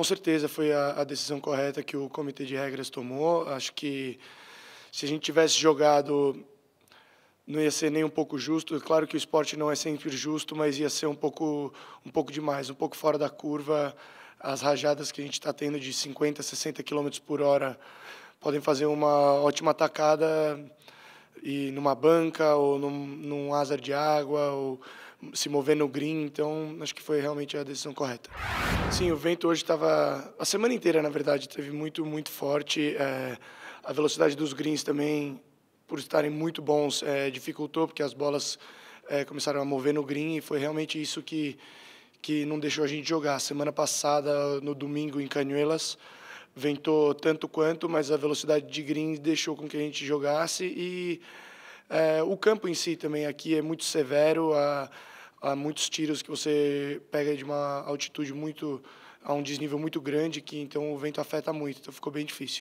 com certeza foi a, a decisão correta que o Comitê de Regras tomou. Acho que se a gente tivesse jogado não ia ser nem um pouco justo. É claro que o esporte não é sempre justo, mas ia ser um pouco, um pouco demais, um pouco fora da curva. As rajadas que a gente está tendo de 50, 60 km por hora podem fazer uma ótima atacada e numa banca ou num, num de água ou se mover no green, então acho que foi realmente a decisão correta. Sim, o vento hoje estava a semana inteira, na verdade, teve muito, muito forte. É, a velocidade dos greens também, por estarem muito bons, é, dificultou porque as bolas é, começaram a mover no green e foi realmente isso que que não deixou a gente jogar. Semana passada, no domingo em Canhuelas, ventou tanto quanto, mas a velocidade de green deixou com que a gente jogasse e é, o campo em si também aqui é muito severo, há, há muitos tiros que você pega de uma altitude muito a um desnível muito grande que então o vento afeta muito, então ficou bem difícil.